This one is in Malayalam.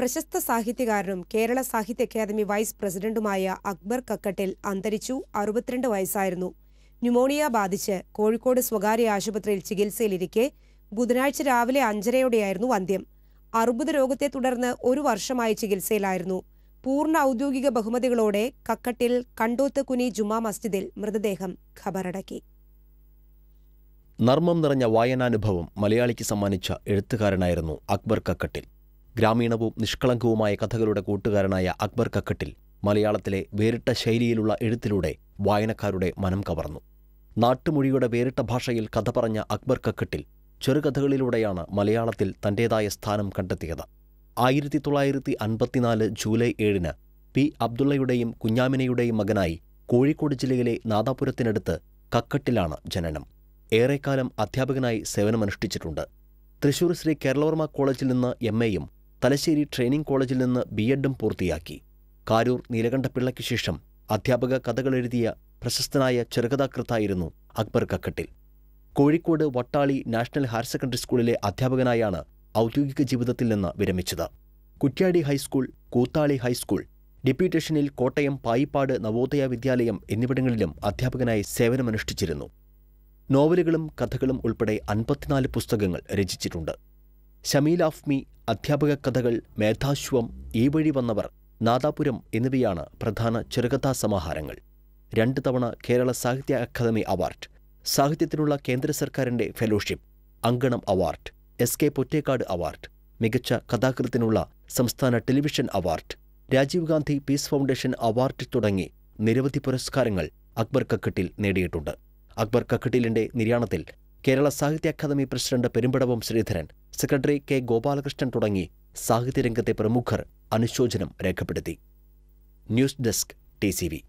പ്രശസ്ത സാഹിത്യകാരനും കേരള സാഹിത്യ അക്കാദമി വൈസ് പ്രസിഡന്റുമായ അക്ബർ കക്കട്ടിൽ അന്തരിച്ചു അറുപത്തിരണ്ട് വയസ്സായിരുന്നു ന്യൂമോണിയ ബാധിച്ച് കോഴിക്കോട് സ്വകാര്യ ആശുപത്രിയിൽ ചികിത്സയിലിരിക്കെ ബുധനാഴ്ച രാവിലെ അഞ്ചരയോടെയായിരുന്നു അന്ത്യം അർബുദ രോഗത്തെ തുടർന്ന് ഒരു വർഷമായി ചികിത്സയിലായിരുന്നു പൂർണ്ണ ഔദ്യോഗിക ബഹുമതികളോടെ കക്കട്ടിൽ കണ്ടോത്ത് കുനി ജുമാ മസ്ജിദിൽ മൃതദേഹം ഖബറടക്കി നർമ്മം നിറഞ്ഞ വായനാനുഭവം മലയാളിക്ക് സമ്മാനിച്ച എഴുത്തുകാരനായിരുന്നു അക്ബർ കക്കട്ടിൽ ഗ്രാമീണവും നിഷ്കളങ്കവുമായ കഥകളുടെ കൂട്ടുകാരനായ അക്ബർ കക്കട്ടിൽ മലയാളത്തിലെ വേറിട്ട ശൈലിയിലുള്ള എഴുത്തിലൂടെ വായനക്കാരുടെ മനം കവർന്നു നാട്ടുമൊഴിയുടെ വേറിട്ട ഭാഷയിൽ കഥ പറഞ്ഞ അക്ബർ കക്കട്ടിൽ ചെറുകഥകളിലൂടെയാണ് മലയാളത്തിൽ തന്റേതായ സ്ഥാനം കണ്ടെത്തിയത് ആയിരത്തി തൊള്ളായിരത്തി അൻപത്തിനാല് ജൂലൈ ഏഴിന് പി അബ്ദുള്ളയുടെയും കുഞ്ഞാമിനയുടെയും മകനായി കോഴിക്കോട് ജില്ലയിലെ നാദാപുരത്തിനടുത്ത് കക്കട്ടിലാണ് ജനനം ഏറെക്കാലം അധ്യാപകനായി സേവനമനുഷ്ഠിച്ചിട്ടുണ്ട് തൃശൂർ ശ്രീ കേരളവർമ്മ കോളേജിൽ നിന്ന് എം എയും തലശ്ശേരി ട്രെയിനിംഗ് കോളേജിൽ നിന്ന് ബി എഡും പൂർത്തിയാക്കി കാരൂർ നീലകണ്ഠപിള്ളയ്ക്ക് ശേഷം അധ്യാപക കഥകളെഴുതിയ പ്രശസ്തനായ ചെറുകഥാകൃത്തായിരുന്നു Akbar Kakkattil Kozhikode Vattoli national higher secondary സ്കൂളിലെ അധ്യാപകനായാണ് ഔദ്യോഗിക ജീവിതത്തിൽ നിന്ന് വിരമിച്ചത് കുറ്റ്യാടി ഹൈസ്കൂൾ കൂത്താളി ഹൈസ്കൂൾ ഡെപ്യൂട്ടേഷനിൽ കോട്ടയം പായിപ്പാട് നവോദയ വിദ്യാലയം എന്നിവിടങ്ങളിലും അധ്യാപകനായി സേവനമനുഷ്ഠിച്ചിരുന്നു നോവലുകളും കഥകളും ഉൾപ്പെടെ അൻപത്തിനാല് പുസ്തകങ്ങൾ രചിച്ചിട്ടുണ്ട് ഷമീൽ ആഫ്മി അധ്യാപക കഥകൾ മേധാശ്വം ഈ വഴി വന്നവർ നാദാപുരം എന്നിവയാണ് പ്രധാന ചെറുകഥാ സമാഹാരങ്ങൾ രണ്ട് തവണ കേരള സാഹിത്യ അക്കാദമി അവാർഡ് സാഹിത്യത്തിനുള്ള കേന്ദ്ര സർക്കാരിന്റെ fellowship Ankanam award S K Pottekkatt award മികച്ച കഥാകൃത്തിനുള്ള സംസ്ഥാന television award Rajiv Gandhi peace foundation award തുടങ്ങി നിരവധി പുരസ്കാരങ്ങൾ അക്ബർ കക്കട്ടിൽ നേടിയിട്ടുണ്ട് അക്ബർ കക്കട്ടിലിന്റെ നിര്യാണത്തിൽ Kerala Sahitya Akademi president Perumbadavam Sreedharan secretary K Gopalakrishnan തുടങ്ങി സാഹിത്യരംഗത്തെ പ്രമുഖർ അനുശോചനം രേഖപ്പെടുത്തി ന്യൂസ് ഡെസ്ക് ടി